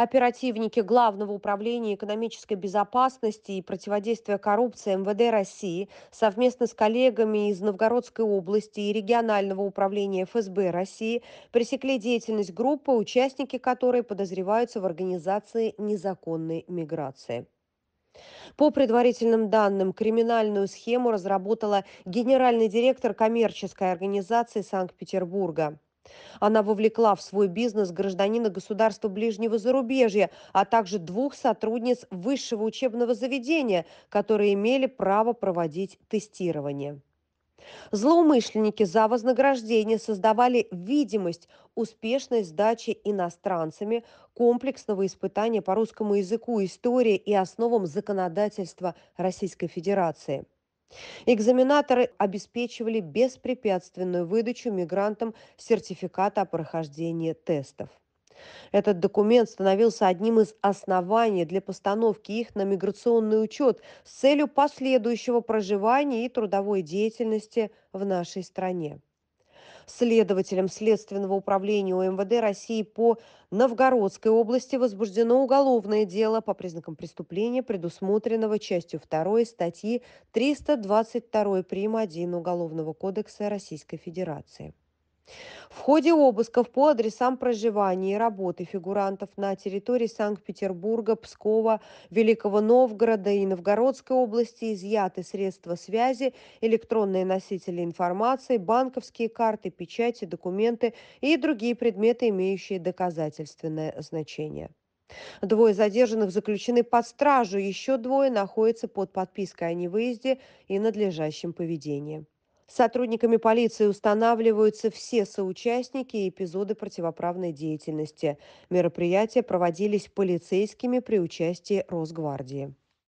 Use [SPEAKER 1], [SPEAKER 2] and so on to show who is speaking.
[SPEAKER 1] Оперативники Главного управления экономической безопасности и противодействия коррупции МВД России совместно с коллегами из Новгородской области и регионального управления ФСБ России пресекли деятельность группы, участники которой подозреваются в организации незаконной миграции. По предварительным данным, криминальную схему разработала генеральный директор коммерческой организации Санкт-Петербурга. Она вовлекла в свой бизнес гражданина государства ближнего зарубежья, а также двух сотрудниц высшего учебного заведения, которые имели право проводить тестирование. Злоумышленники за вознаграждение создавали видимость успешной сдачи иностранцами комплексного испытания по русскому языку, истории и основам законодательства Российской Федерации – Экзаменаторы обеспечивали беспрепятственную выдачу мигрантам сертификата о прохождении тестов. Этот документ становился одним из оснований для постановки их на миграционный учет с целью последующего проживания и трудовой деятельности в нашей стране. Следователем Следственного управления УМВД России по Новгородской области возбуждено уголовное дело по признакам преступления, предусмотренного частью 2 статьи 322 прим. 1 Уголовного кодекса Российской Федерации. В ходе обысков по адресам проживания и работы фигурантов на территории Санкт-Петербурга, Пскова, Великого Новгорода и Новгородской области изъяты средства связи, электронные носители информации, банковские карты, печати, документы и другие предметы, имеющие доказательственное значение. Двое задержанных заключены под стражу, еще двое находятся под подпиской о невыезде и надлежащем поведении. Сотрудниками полиции устанавливаются все соучастники и эпизоды противоправной деятельности. Мероприятия проводились полицейскими при участии Росгвардии.